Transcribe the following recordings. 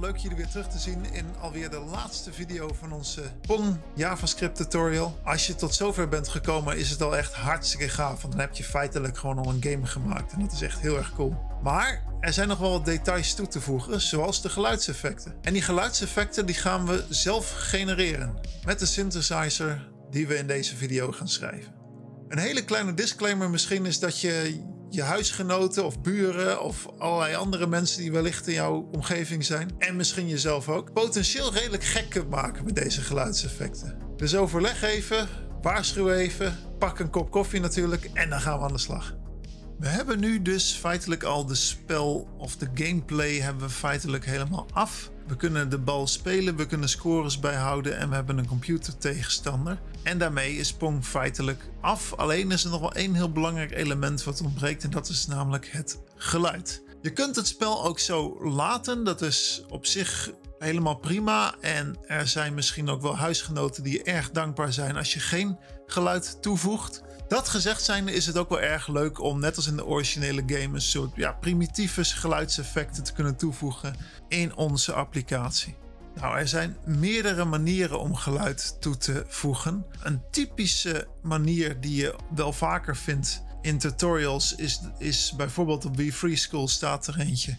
Leuk jullie weer terug te zien in alweer de laatste video van onze pong JavaScript tutorial. Als je tot zover bent gekomen is het al echt hartstikke gaaf. Want dan heb je feitelijk gewoon al een game gemaakt. En dat is echt heel erg cool. Maar er zijn nog wel wat details toe te voegen, zoals de geluidseffecten. En die geluidseffecten die gaan we zelf genereren. Met de synthesizer die we in deze video gaan schrijven. Een hele kleine disclaimer misschien is dat je je huisgenoten of buren of allerlei andere mensen die wellicht in jouw omgeving zijn. En misschien jezelf ook. Potentieel redelijk gek kunt maken met deze geluidseffecten. Dus overleg even, waarschuw even, pak een kop koffie natuurlijk en dan gaan we aan de slag. We hebben nu dus feitelijk al de spel of de gameplay hebben we feitelijk helemaal af. We kunnen de bal spelen, we kunnen scores bijhouden en we hebben een computertegenstander. En daarmee is Pong feitelijk af. Alleen is er nog wel één heel belangrijk element wat ontbreekt en dat is namelijk het geluid. Je kunt het spel ook zo laten, dat is op zich helemaal prima. En er zijn misschien ook wel huisgenoten die erg dankbaar zijn als je geen geluid toevoegt. Dat gezegd zijnde is het ook wel erg leuk om, net als in de originele game, een soort ja, primitieve geluidseffecten te kunnen toevoegen in onze applicatie. Nou, er zijn meerdere manieren om geluid toe te voegen. Een typische manier die je wel vaker vindt in tutorials is, is bijvoorbeeld op Free School staat er eentje.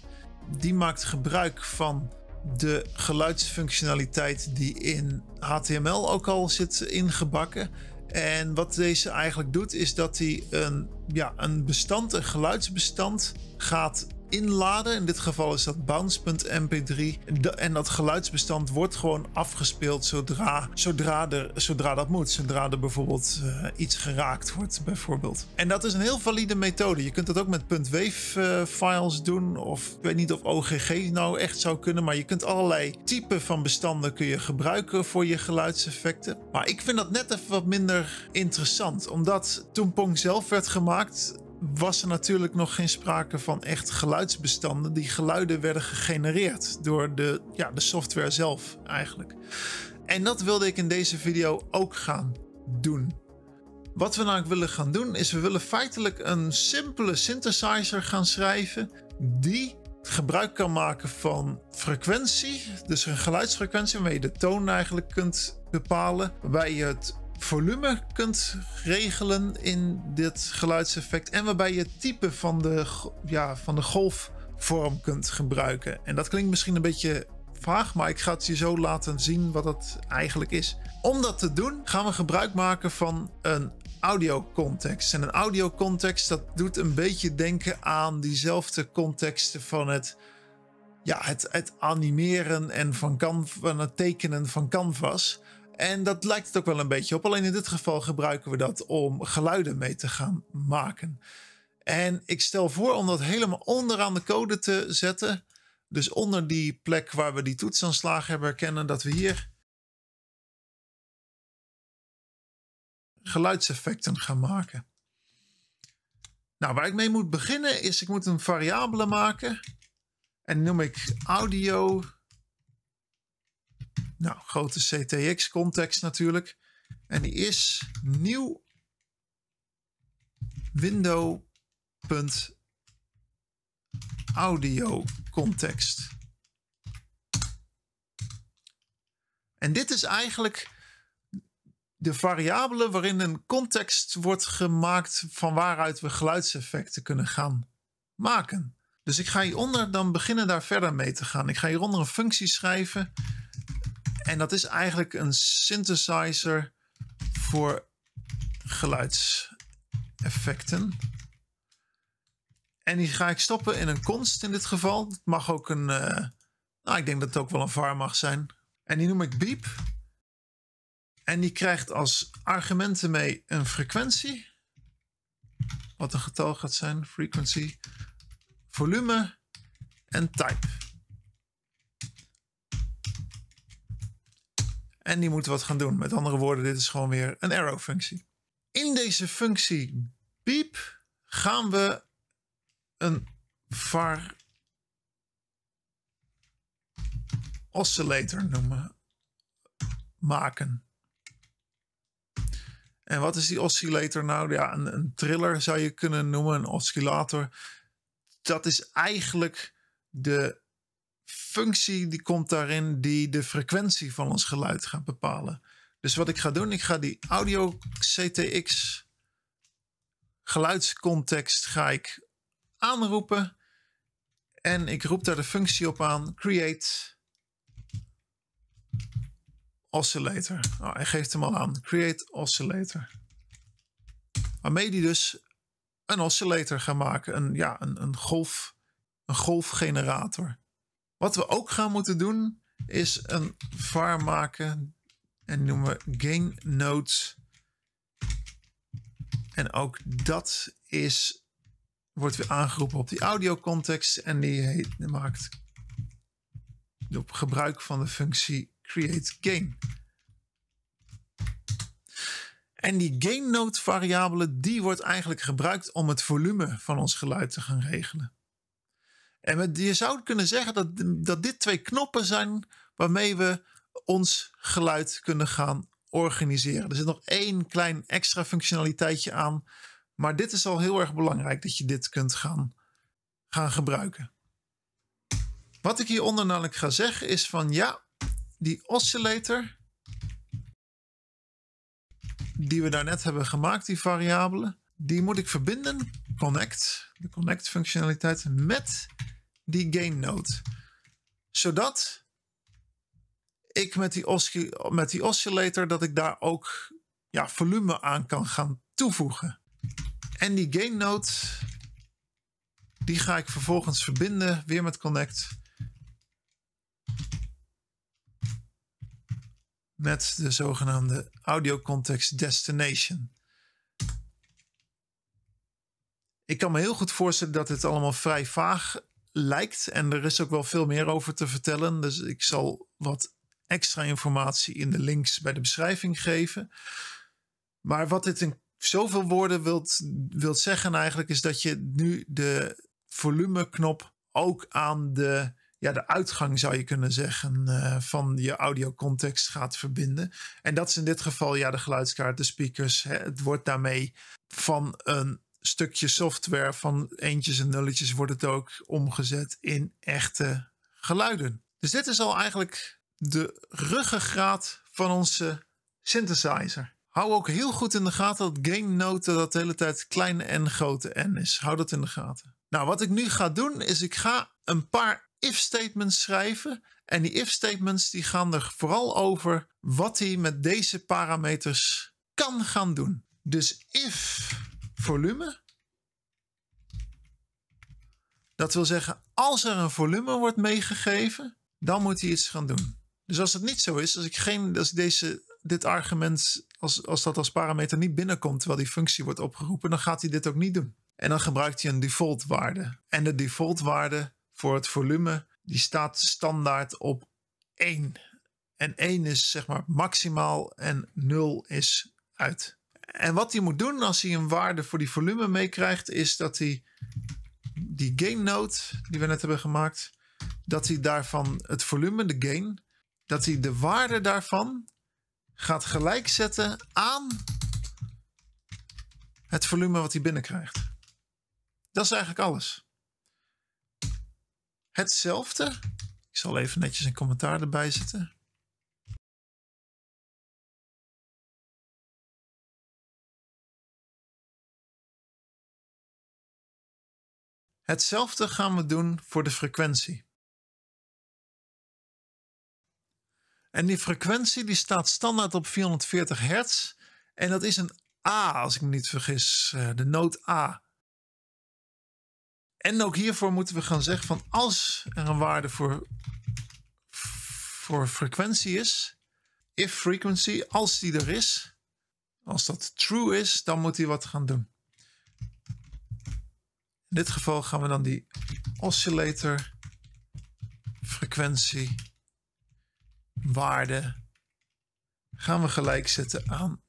Die maakt gebruik van de geluidsfunctionaliteit die in HTML ook al zit ingebakken. En wat deze eigenlijk doet, is dat hij een, ja, een bestand, een geluidsbestand gaat inladen. In dit geval is dat bounce.mp3. En dat geluidsbestand wordt gewoon afgespeeld zodra, zodra, er, zodra dat moet. Zodra er bijvoorbeeld eh, iets geraakt wordt, bijvoorbeeld. En dat is een heel valide methode. Je kunt dat ook met .wave eh, files doen. Of ik weet niet of OGG nou echt zou kunnen. Maar je kunt allerlei typen van bestanden kun je gebruiken voor je geluidseffecten. Maar ik vind dat net even wat minder interessant. Omdat toen Pong zelf werd gemaakt, was er natuurlijk nog geen sprake van echt geluidsbestanden. Die geluiden werden gegenereerd door de, ja, de software zelf eigenlijk. En dat wilde ik in deze video ook gaan doen. Wat we nou willen gaan doen is we willen feitelijk een simpele synthesizer gaan schrijven die gebruik kan maken van frequentie, dus een geluidsfrequentie waarmee je de toon eigenlijk kunt bepalen, waarbij je het volume kunt regelen in dit geluidseffect. En waarbij je het type van de, ja, van de golfvorm kunt gebruiken. En dat klinkt misschien een beetje vaag, maar ik ga het je zo laten zien wat dat eigenlijk is. Om dat te doen gaan we gebruik maken van een audiocontext. En een audiocontext dat doet een beetje denken aan diezelfde contexten van het ja, het, het, animeren en van, van het tekenen van canvas. En dat lijkt het ook wel een beetje op. Alleen in dit geval gebruiken we dat om geluiden mee te gaan maken. En ik stel voor om dat helemaal onderaan de code te zetten. Dus onder die plek waar we die toetsaanslagen hebben herkennen dat we hier geluidseffecten gaan maken. Nou, waar ik mee moet beginnen is ik moet een variabele maken. En noem ik audio nou, grote CTX-context natuurlijk. En die is nieuw window.audio context. En dit is eigenlijk de variabele waarin een context wordt gemaakt van waaruit we geluidseffecten kunnen gaan maken. Dus ik ga hieronder dan beginnen daar verder mee te gaan. Ik ga hieronder een functie schrijven en dat is eigenlijk een synthesizer voor geluidseffecten. En die ga ik stoppen in een const in dit geval. Het mag ook een... Eh, nou, ik denk dat het ook wel een var mag zijn. En die noem ik beep. En die krijgt als argumenten mee een frequentie. Wat een getal gaat zijn, frequency, volume en type. En die moeten wat gaan doen. Met andere woorden, dit is gewoon weer een arrow functie. In deze functie beep gaan we een var oscillator noemen, maken. En wat is die oscillator nou? Ja, een triller zou je kunnen noemen, een oscillator. Dat is eigenlijk de functie die komt daarin die de frequentie van ons geluid gaat bepalen. Dus wat ik ga doen, ik ga die audio CTX geluidscontext ga ik aanroepen. En ik roep daar de functie op aan, create oscillator. Oh, hij geeft hem al aan, create oscillator. Waarmee die dus een oscillator gaan maken, een, ja, een, een, golf, een golfgenerator. Wat we ook gaan moeten doen, is een var maken. En noemen we gain En ook dat is, wordt weer aangeroepen op die audio context. En die, heet, maakt op gebruik van de functie create gain. En die gain node variabele, die wordt eigenlijk gebruikt om het volume van ons geluid te gaan regelen. En je zou kunnen zeggen dat, dat dit twee knoppen zijn waarmee we ons geluid kunnen gaan organiseren. Er zit nog één klein extra functionaliteitje aan. Maar dit is al heel erg belangrijk dat je dit kunt gaan, gaan gebruiken. Wat ik hieronder namelijk ga zeggen is van ja, die oscillator die we daarnet hebben gemaakt, die variabelen, die moet ik verbinden, connect, de connect functionaliteit, met die gain node. Zodat ik met die, met die oscillator, dat ik daar ook ja, volume aan kan gaan toevoegen. En die gain node, die ga ik vervolgens verbinden weer met connect. Met de zogenaamde audio context destination. Ik kan me heel goed voorstellen dat dit allemaal vrij vaag lijkt. En er is ook wel veel meer over te vertellen. Dus ik zal wat extra informatie in de links bij de beschrijving geven. Maar wat dit in zoveel woorden wilt, wilt zeggen eigenlijk... is dat je nu de volumeknop ook aan de, ja, de uitgang, zou je kunnen zeggen... Eh, van je audiocontext gaat verbinden. En dat is in dit geval ja, de geluidskaart, de speakers. Hè. Het wordt daarmee van een stukje software van eentjes en nulletjes wordt het ook omgezet in echte geluiden. Dus dit is al eigenlijk de ruggengraat van onze synthesizer. Hou ook heel goed in de gaten dat game noten dat de hele tijd kleine en grote n is. Hou dat in de gaten. Nou, wat ik nu ga doen is ik ga een paar if statements schrijven. En die if statements die gaan er vooral over wat hij met deze parameters kan gaan doen. Dus if volume. Dat wil zeggen, als er een volume wordt meegegeven, dan moet hij iets gaan doen. Dus als het niet zo is, als ik, geen, als ik deze, dit argument, als, als dat als parameter niet binnenkomt terwijl die functie wordt opgeroepen, dan gaat hij dit ook niet doen. En dan gebruikt hij een default waarde. En de default waarde voor het volume, die staat standaard op 1. En 1 is zeg maar maximaal en 0 is uit. En wat hij moet doen als hij een waarde voor die volume meekrijgt, is dat hij die gain node die we net hebben gemaakt, dat hij daarvan het volume, de gain, dat hij de waarde daarvan gaat gelijk zetten aan het volume wat hij binnenkrijgt. Dat is eigenlijk alles. Hetzelfde. Ik zal even netjes een commentaar erbij zetten. Hetzelfde gaan we doen voor de frequentie. En die frequentie die staat standaard op 440 hertz. En dat is een A, als ik me niet vergis, eh, de noot A. En ook hiervoor moeten we gaan zeggen van als er een waarde voor, voor frequentie is, if frequency, als die er is, als dat true is, dan moet hij wat gaan doen. In dit geval gaan we dan die oscillator frequentie waarde gaan we gelijk zetten aan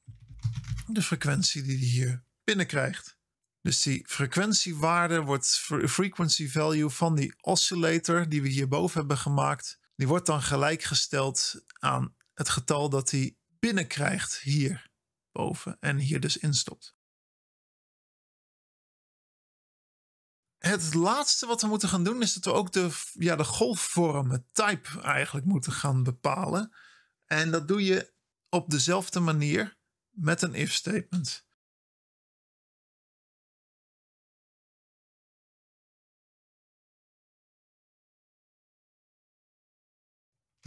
de frequentie die hij hier binnenkrijgt. Dus die frequentiewaarde wordt frequency value van die oscillator die we hierboven hebben gemaakt. Die wordt dan gelijkgesteld aan het getal dat hij binnenkrijgt hier boven en hier dus instopt. het laatste wat we moeten gaan doen is dat we ook de, ja, de golfvormen, type eigenlijk moeten gaan bepalen. En dat doe je op dezelfde manier met een if statement.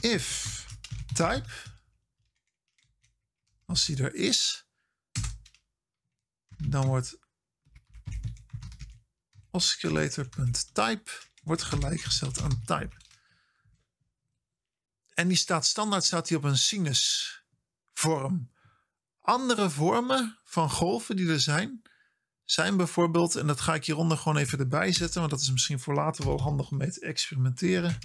If type, als die er is, dan wordt oscillator.type wordt gelijkgesteld aan type. En die staat standaard staat die op een sinusvorm. Andere vormen van golven die er zijn, zijn bijvoorbeeld, en dat ga ik hieronder gewoon even erbij zetten, want dat is misschien voor later wel handig om mee te experimenteren.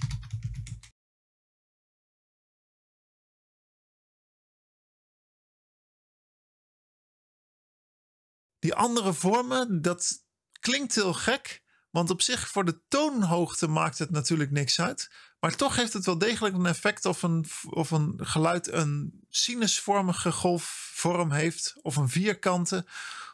Die andere vormen, dat, Klinkt heel gek, want op zich voor de toonhoogte maakt het natuurlijk niks uit. Maar toch heeft het wel degelijk een effect of een, of een geluid een sinusvormige golfvorm heeft. Of een vierkante.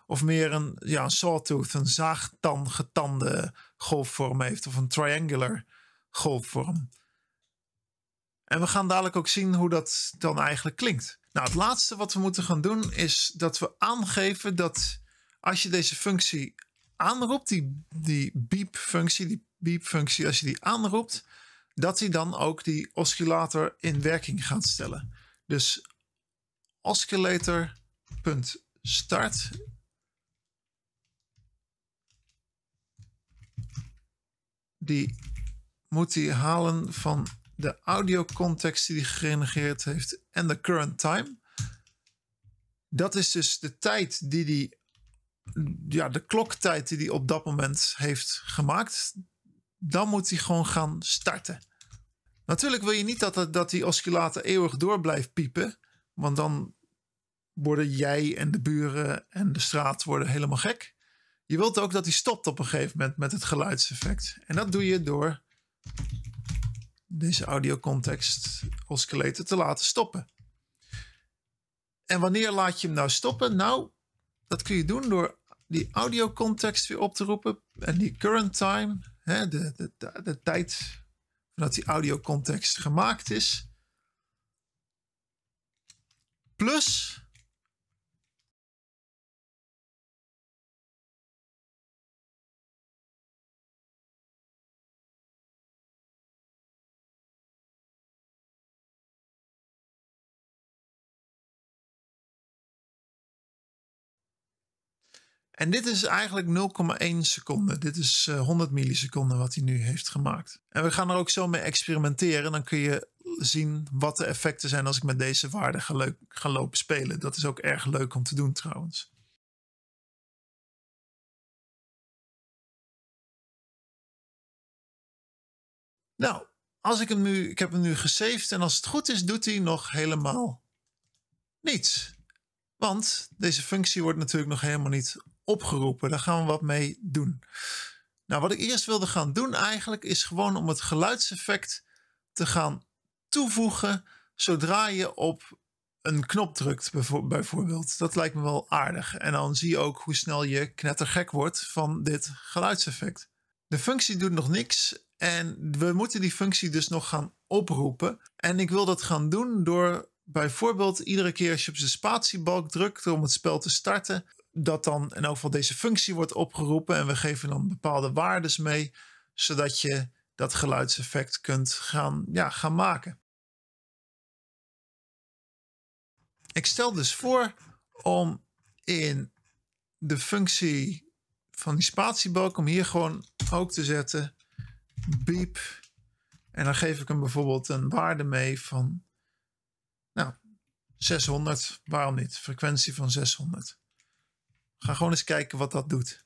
Of meer een, ja, een sawtooth, een zaagtan getande golfvorm heeft. Of een triangular golfvorm. En we gaan dadelijk ook zien hoe dat dan eigenlijk klinkt. Nou, het laatste wat we moeten gaan doen is dat we aangeven dat als je deze functie aanroept, die, die beep-functie, die beep-functie, als je die aanroept, dat hij dan ook die oscillator in werking gaat stellen. Dus oscillator.start die moet hij halen van de audio context die hij gegenereerd heeft en de current time. Dat is dus de tijd die die ja, de kloktijd die hij op dat moment heeft gemaakt, dan moet hij gewoon gaan starten. Natuurlijk wil je niet dat, dat die oscillator eeuwig door blijft piepen, want dan worden jij en de buren en de straat worden helemaal gek. Je wilt ook dat hij stopt op een gegeven moment met het geluidseffect. En dat doe je door deze audiocontext oscillator te laten stoppen. En wanneer laat je hem nou stoppen? Nou, dat kun je doen door die audio context weer op te roepen. En die current time, hè, de, de, de, tijd dat die audio context gemaakt is. Plus En dit is eigenlijk 0,1 seconde. Dit is 100 eh, milliseconden wat hij nu heeft gemaakt. En we gaan er ook zo mee experimenteren. Dan kun je zien wat de effecten zijn als ik met deze waarde ga, ga lopen spelen. Dat is ook erg leuk om te doen trouwens. Nou, als ik hem nu, ik heb hem nu gesaved en als het goed is, doet hij nog helemaal niets. Want deze functie wordt natuurlijk nog helemaal niet opgeroepen. Daar gaan we wat mee doen. Nou, wat ik eerst wilde gaan doen eigenlijk is gewoon om het geluidseffect te gaan toevoegen zodra je op een knop drukt bijvoorbeeld. Dat lijkt me wel aardig. En dan zie je ook hoe snel je knettergek wordt van dit geluidseffect. De functie doet nog niks en we moeten die functie dus nog gaan oproepen. En ik wil dat gaan doen door bijvoorbeeld iedere keer als je op de spatiebalk drukt om het spel te starten, dat dan in elk geval deze functie wordt opgeroepen en we geven dan bepaalde waardes mee, zodat je dat geluidseffect kunt gaan, ja, gaan maken. Ik stel dus voor om in de functie van die spatiebalk, om hier gewoon ook te zetten, beep. En dan geef ik hem bijvoorbeeld een waarde mee van, nou, 600, waarom niet? Frequentie van 600. Ga gewoon eens kijken wat dat doet.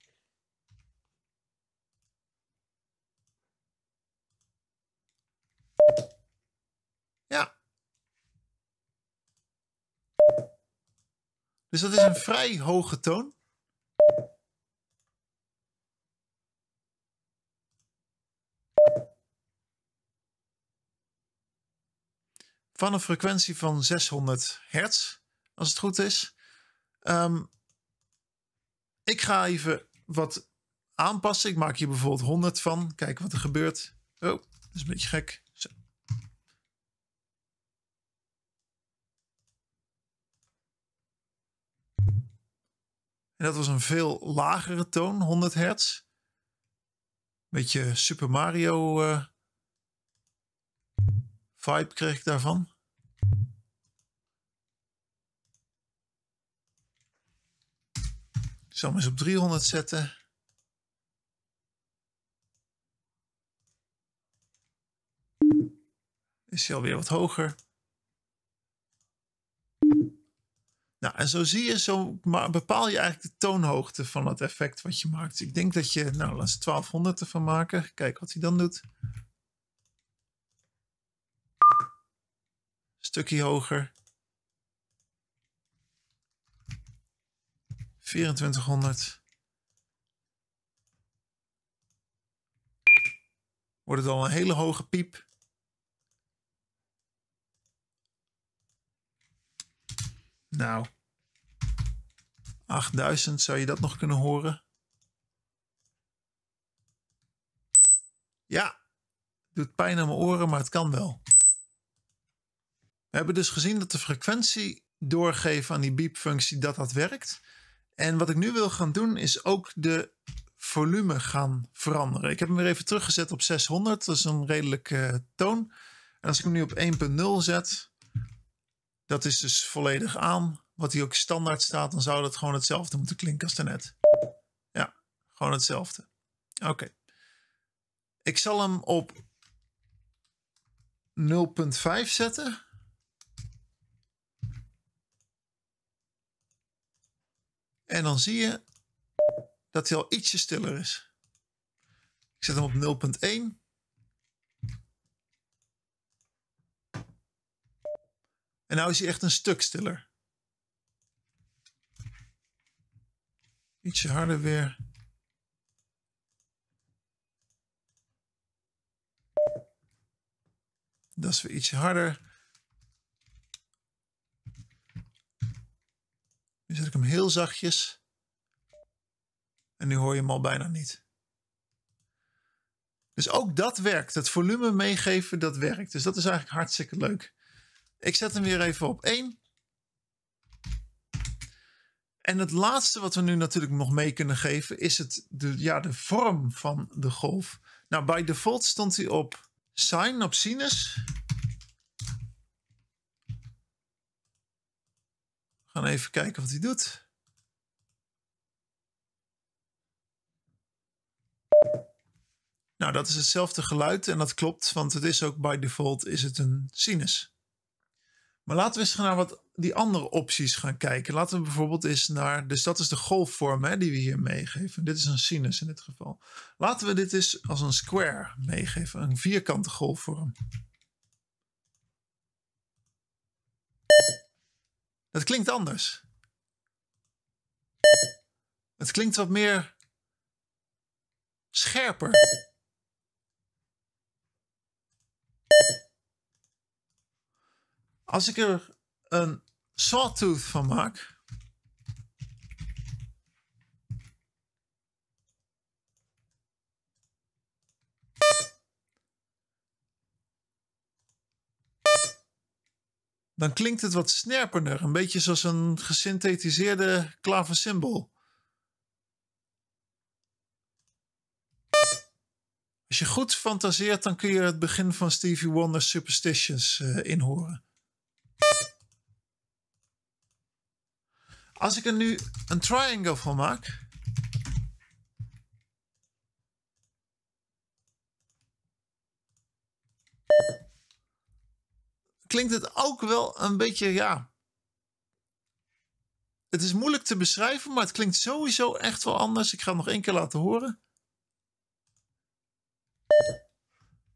Ja. Dus dat is een vrij hoge toon. Van een frequentie van 600 hertz, als het goed is. Um, ik ga even wat aanpassen. Ik maak hier bijvoorbeeld 100 van. Kijken wat er gebeurt. Oh, dat is een beetje gek. En dat was een veel lagere toon, 100 hertz. Beetje Super Mario eh, vibe kreeg ik daarvan. Ik zal hem eens op 300 zetten. Is hij alweer wat hoger. Nou, en zo zie je, zo bepaal je eigenlijk de toonhoogte van het effect wat je maakt. ik denk dat je, nou, laten we 1200 ervan maken. Kijk wat hij dan doet. Stukje hoger. 2400. Wordt het al een hele hoge piep. Nou, 8000 zou je dat nog kunnen horen? Ja, doet pijn aan mijn oren, maar het kan wel. We hebben dus gezien dat de frequentie doorgeven aan die beep dat dat werkt. En wat ik nu wil gaan doen is ook de volume gaan veranderen. Ik heb hem weer even teruggezet op 600. Dat is een redelijke eh, toon. En als ik hem nu op 1.0 zet, dat is dus volledig aan. Wat hier ook standaard staat, dan zou dat gewoon hetzelfde moeten klinken als daarnet. Ja, gewoon hetzelfde. Oké. Ik zal hem op 0.5 zetten. En dan zie je dat hij al ietsje stiller is. Ik zet hem op 0.1. En nou is hij echt een stuk stiller. Ietsje harder weer. Dat is weer ietsje harder. zet ik hem heel zachtjes. En nu hoor je hem al bijna niet. Dus ook dat werkt. Het volume meegeven, dat werkt. Dus dat is eigenlijk hartstikke leuk. Ik zet hem weer even op 1. En het laatste wat we nu natuurlijk nog mee kunnen geven is het, de, ja, de vorm van de golf. Nou, bij default stond hij op sine, op sinus. We gaan even kijken wat hij doet. Nou, dat is hetzelfde geluid en dat klopt, want het is ook by default is het een sinus. Maar laten we eens naar wat die andere opties gaan kijken. Laten we bijvoorbeeld eens naar, dus dat is de golfvorm hè, die we hier meegeven. Dit is een sinus in dit geval. Laten we dit eens als een square meegeven, een vierkante golfvorm. Het klinkt anders. Het klinkt wat meer scherper. Als ik er een sawtooth van maak. dan klinkt het wat snerpender. Een beetje zoals een gesynthetiseerde klaversymbool. Als je goed fantaseert, dan kun je het begin van Stevie Wonder's Superstitions eh, inhoren. Als ik er nu een triangle van maak. klinkt het ook wel een beetje, ja. Het is moeilijk te beschrijven, maar het klinkt sowieso echt wel anders. Ik ga het nog één keer laten horen.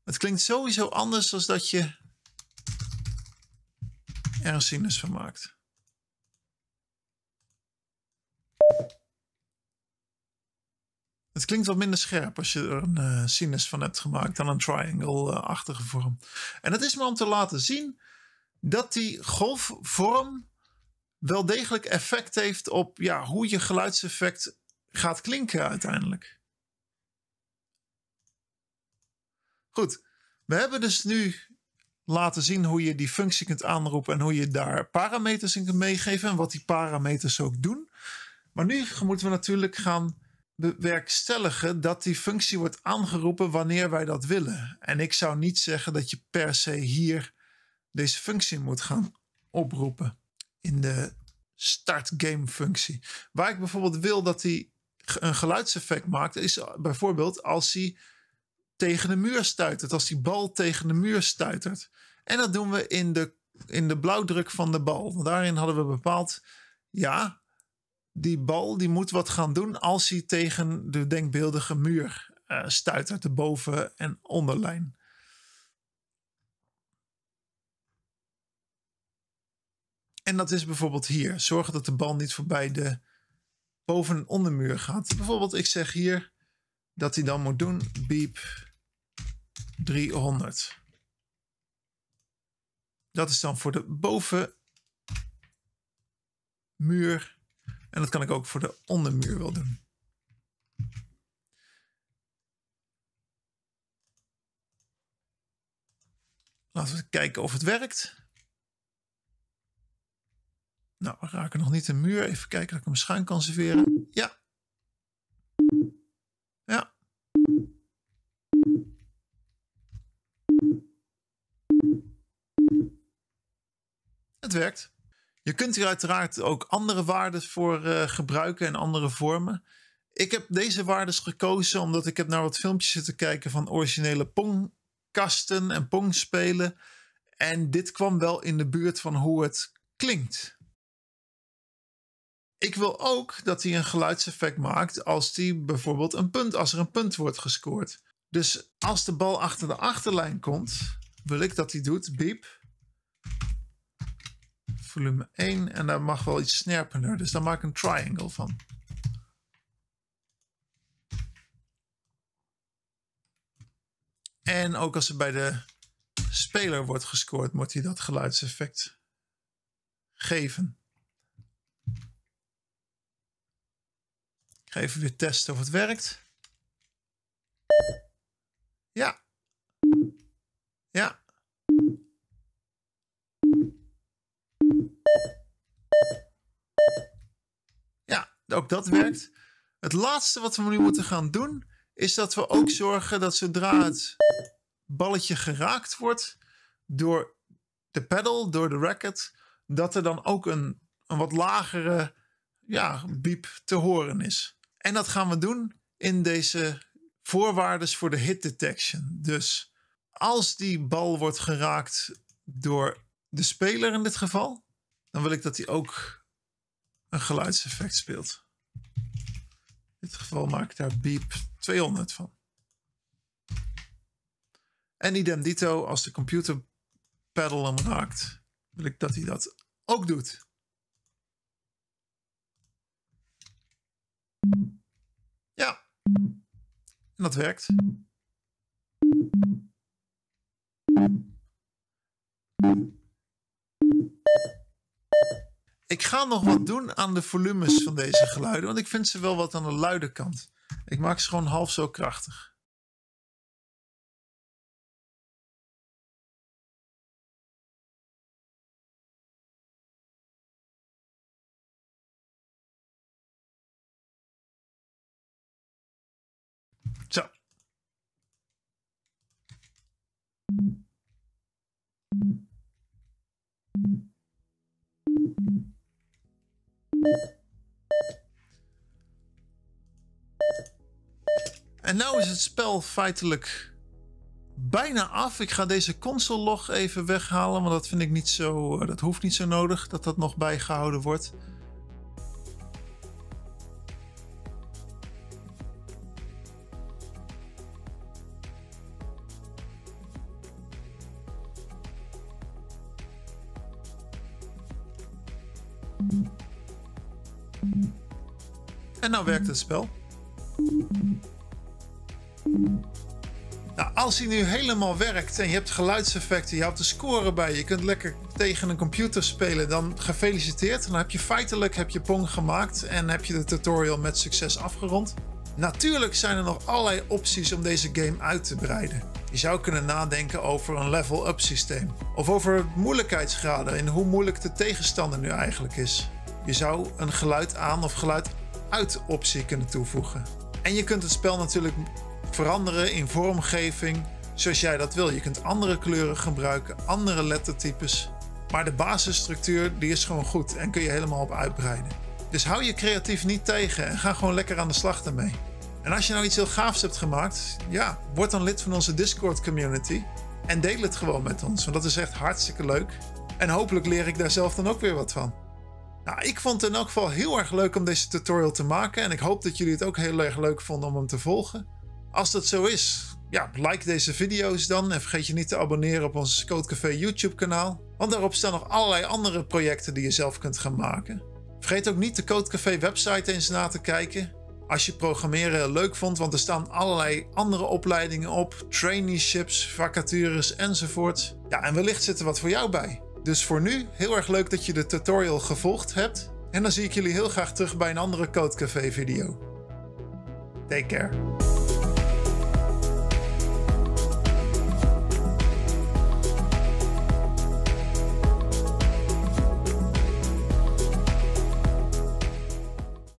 Het klinkt sowieso anders als dat je er een sinus van maakt. Het klinkt wat minder scherp als je er een eh, sinus van hebt gemaakt dan een triangle-achtige vorm. En dat is maar om te laten zien dat die golfvorm wel degelijk effect heeft op ja, hoe je geluidseffect gaat klinken uiteindelijk. Goed, we hebben dus nu laten zien hoe je die functie kunt aanroepen en hoe je daar parameters in kunt meegeven en wat die parameters ook doen. Maar nu moeten we natuurlijk gaan bewerkstelligen dat die functie wordt aangeroepen wanneer wij dat willen. En ik zou niet zeggen dat je per se hier deze functie moet gaan oproepen in de start game functie. Waar ik bijvoorbeeld wil dat hij een geluidseffect maakt, is bijvoorbeeld als hij tegen de muur stuitert, als die bal tegen de muur stuitert. En dat doen we in de, in de blauwdruk van de bal. Daarin hadden we bepaald, ja, die bal die moet wat gaan doen als hij tegen de denkbeeldige muur eh, stuit uit de boven- en onderlijn. En dat is bijvoorbeeld hier. Zorg dat de bal niet voorbij de boven- en ondermuur gaat. Bijvoorbeeld, ik zeg hier dat hij dan moet doen beep 300. Dat is dan voor de bovenmuur en dat kan ik ook voor de ondermuur wel doen. Laten we kijken of het werkt. Nou, we raken nog niet de muur. Even kijken of ik hem schuin kan serveren. Ja. Ja. Het werkt. Je kunt hier uiteraard ook andere waarden voor eh, gebruiken en andere vormen. Ik heb deze waardes gekozen omdat ik heb naar wat filmpjes zitten kijken van originele pongkasten en pongspelen. En dit kwam wel in de buurt van hoe het klinkt. Ik wil ook dat hij een geluidseffect maakt als, hij bijvoorbeeld een punt, als er een punt wordt gescoord. Dus als de bal achter de achterlijn komt, wil ik dat hij doet, biep volume 1 en daar mag wel iets snerpender. Dus daar maak ik een triangle van. En ook als er bij de speler wordt gescoord, moet hij dat geluidseffect geven. Ik ga even weer testen of het werkt. Ja. Ja. Ook dat werkt. Het laatste wat we nu moeten gaan doen, is dat we ook zorgen dat zodra het balletje geraakt wordt door de pedal, door de racket, dat er dan ook een, een wat lagere ja, biep te horen is. En dat gaan we doen in deze voorwaarden voor de hit detection. Dus als die bal wordt geraakt door de speler in dit geval, dan wil ik dat hij ook een geluidseffect speelt. In dit geval maak ik daar beep 200 van. En idem dito, als de computer pedal hem raakt, wil ik dat hij dat ook doet. Ja, en dat werkt. Ik ga nog wat doen aan de volumes van deze geluiden, want ik vind ze wel wat aan de luide kant. Ik maak ze gewoon half zo krachtig. Zo. En nou is het spel feitelijk bijna af. Ik ga deze console log even weghalen, want dat vind ik niet zo. Eh, dat hoeft niet zo nodig dat dat nog bijgehouden wordt. het spel. Nou, als hij nu helemaal werkt en je hebt geluidseffecten, je houdt de score bij, je kunt lekker tegen een computer spelen, dan gefeliciteerd. Dan heb je feitelijk heb je Pong gemaakt en heb je de tutorial met succes afgerond. Natuurlijk zijn er nog allerlei opties om deze game uit te breiden. Je zou kunnen nadenken over een level-up systeem. Of over moeilijkheidsgraden en hoe moeilijk de tegenstander nu eigenlijk is. Je zou een geluid aan of geluid uitoptie kunnen toevoegen. En je kunt het spel natuurlijk veranderen in vormgeving zoals jij dat wil. Je kunt andere kleuren gebruiken, andere lettertypes. Maar de basisstructuur die is gewoon goed en kun je helemaal op uitbreiden. Dus hou je creatief niet tegen en ga gewoon lekker aan de slag ermee. En als je nou iets heel gaafs hebt gemaakt, ja, word dan lid van onze Discord community en deel het gewoon met ons, want dat is echt hartstikke leuk. En hopelijk leer ik daar zelf dan ook weer wat van. Nou, ik vond het in elk geval heel erg leuk om deze tutorial te maken. En ik hoop dat jullie het ook heel erg leuk vonden om hem te volgen. Als dat zo is, ja, like deze video's dan. En vergeet je niet te abonneren op ons Café YouTube kanaal. Want daarop staan nog allerlei andere projecten die je zelf kunt gaan maken. Vergeet ook niet de Café website eens na te kijken. Als je programmeren leuk vond, want er staan allerlei andere opleidingen op, traineeships, vacatures enzovoort. Ja, en wellicht zit er wat voor jou bij. Dus voor nu, heel erg leuk dat je de tutorial gevolgd hebt. En dan zie ik jullie heel graag terug bij een andere Code Café video. Take care.